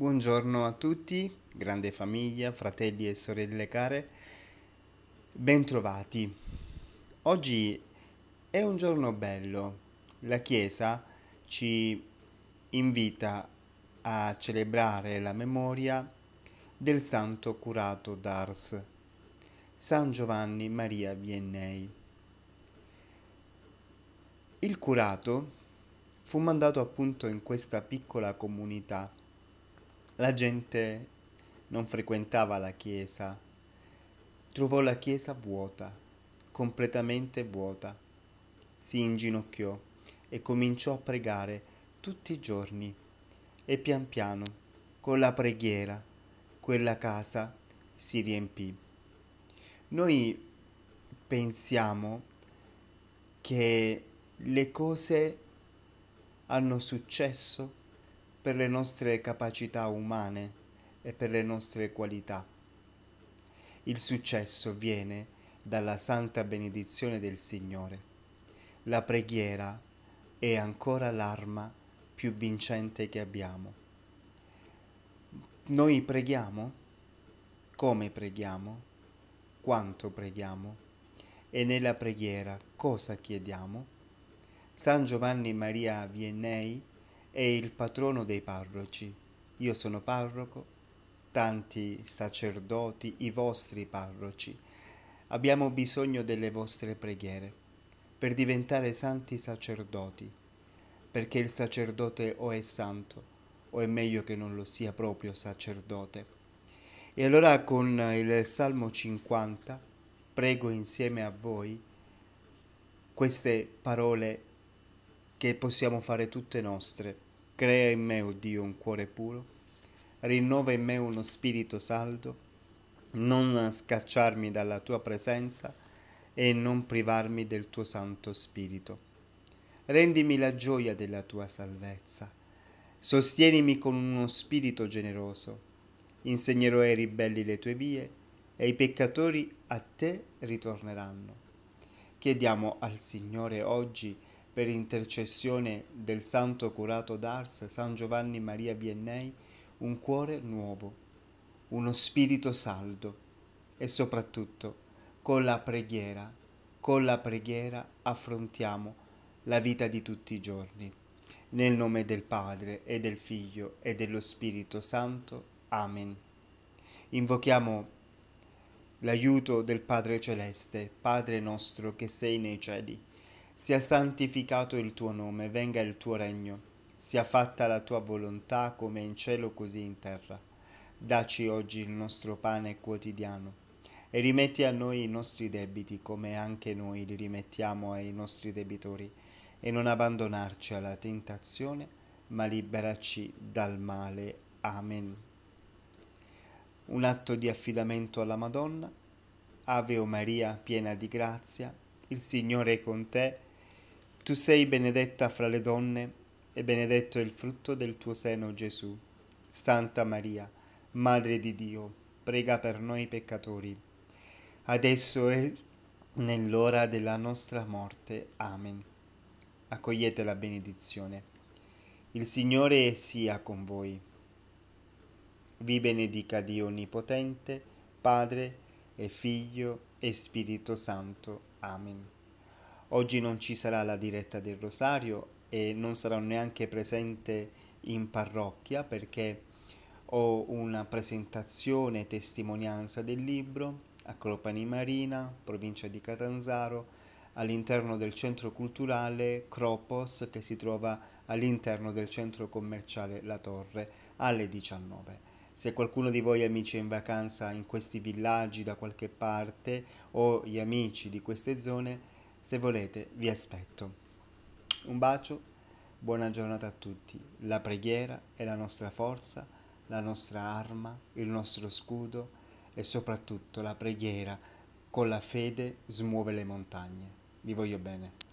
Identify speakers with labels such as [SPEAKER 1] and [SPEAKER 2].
[SPEAKER 1] Buongiorno a tutti, grande famiglia, fratelli e sorelle care, bentrovati. Oggi è un giorno bello, la Chiesa ci invita a celebrare la memoria del santo curato d'Ars, San Giovanni Maria Viennei. Il curato fu mandato appunto in questa piccola comunità la gente non frequentava la chiesa, trovò la chiesa vuota, completamente vuota. Si inginocchiò e cominciò a pregare tutti i giorni e pian piano, con la preghiera, quella casa si riempì. Noi pensiamo che le cose hanno successo per le nostre capacità umane e per le nostre qualità. Il successo viene dalla santa benedizione del Signore. La preghiera è ancora l'arma più vincente che abbiamo. Noi preghiamo? Come preghiamo? Quanto preghiamo? E nella preghiera cosa chiediamo? San Giovanni Maria Viennei è il patrono dei parroci. Io sono parroco, tanti sacerdoti, i vostri parroci. Abbiamo bisogno delle vostre preghiere per diventare santi sacerdoti, perché il sacerdote o è santo o è meglio che non lo sia proprio sacerdote. E allora con il Salmo 50 prego insieme a voi queste parole che possiamo fare tutte nostre. Crea in me, o oh Dio, un cuore puro, rinnova in me uno spirito saldo, non scacciarmi dalla tua presenza e non privarmi del tuo Santo Spirito. Rendimi la gioia della tua salvezza. Sostienimi con uno spirito generoso. Insegnerò ai ribelli le tue vie e i peccatori a te ritorneranno. Chiediamo al Signore oggi per intercessione del santo curato d'Ars San Giovanni Maria Viennei, un cuore nuovo, uno spirito saldo e soprattutto con la preghiera, con la preghiera affrontiamo la vita di tutti i giorni. Nel nome del Padre e del Figlio e dello Spirito Santo. Amen. Invochiamo l'aiuto del Padre Celeste, Padre nostro che sei nei cieli sia santificato il tuo nome, venga il tuo regno, sia fatta la tua volontà come in cielo così in terra. Daci oggi il nostro pane quotidiano e rimetti a noi i nostri debiti come anche noi li rimettiamo ai nostri debitori e non abbandonarci alla tentazione, ma liberaci dal male. Amen. Un atto di affidamento alla Madonna. Ave o Maria, piena di grazia, il Signore è con te tu sei benedetta fra le donne e benedetto è il frutto del tuo seno Gesù. Santa Maria, Madre di Dio, prega per noi peccatori, adesso e nell'ora della nostra morte. Amen. Accogliete la benedizione. Il Signore sia con voi. Vi benedica Dio Onnipotente, Padre e Figlio e Spirito Santo. Amen. Oggi non ci sarà la diretta del rosario e non sarò neanche presente in parrocchia perché ho una presentazione testimonianza del libro a Cropani Marina, provincia di Catanzaro, all'interno del centro culturale Cropos che si trova all'interno del centro commerciale La Torre alle 19. Se qualcuno di voi amici è in vacanza in questi villaggi da qualche parte o gli amici di queste zone se volete, vi aspetto. Un bacio, buona giornata a tutti. La preghiera è la nostra forza, la nostra arma, il nostro scudo e soprattutto la preghiera con la fede smuove le montagne. Vi voglio bene.